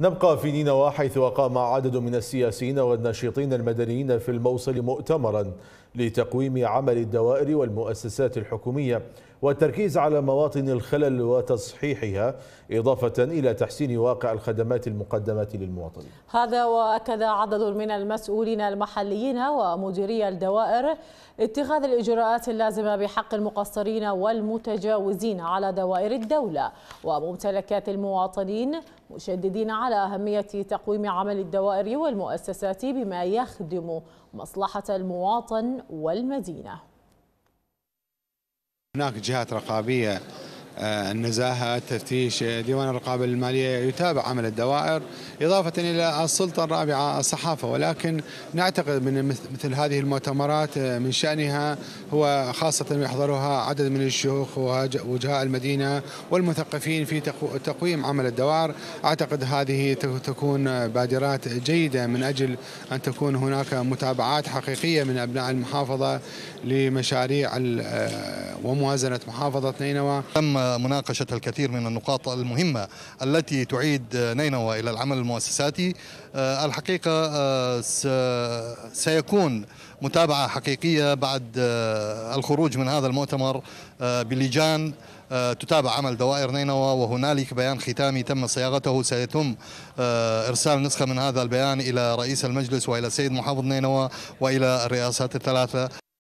نبقى في نينوى حيث أقام عدد من السياسيين والناشطين المدنيين في الموصل مؤتمرا لتقويم عمل الدوائر والمؤسسات الحكومية والتركيز على مواطن الخلل وتصحيحها إضافة إلى تحسين واقع الخدمات المقدمة للمواطن هذا وأكد عدد من المسؤولين المحليين ومديري الدوائر اتخاذ الإجراءات اللازمة بحق المقصرين والمتجاوزين على دوائر الدولة وممتلكات المواطنين مشددين على أهمية تقويم عمل الدوائر والمؤسسات بما يخدم مصلحة المواطن والمدينة هناك جهات رقابية آه، النزاهة تفتيش ديوان الرقابة المالية يتابع عمل الدوائر إضافة إلى السلطة الرابعة الصحافة ولكن نعتقد من مثل هذه المؤتمرات آه، من شأنها هو خاصة يحضرها عدد من الشيوخ ووجهاء المدينة والمثقفين في تقويم عمل الدوائر أعتقد هذه تكون بادرات جيدة من أجل أن تكون هناك متابعات حقيقية من أبناء المحافظة لمشاريع آه، وموازنة محافظة نينوى تم مناقشة الكثير من النقاط المهمة التي تعيد نينوى إلى العمل المؤسساتي آه، الحقيقة آه، سيكون متابعة حقيقية بعد آه، الخروج من هذا المؤتمر بلجان تتابع عمل دوائر نينوى وهنالك بيان ختامي تم صياغته سيتم ارسال نسخه من هذا البيان الى رئيس المجلس والى السيد محافظ نينوى والى الرئاسات الثلاثه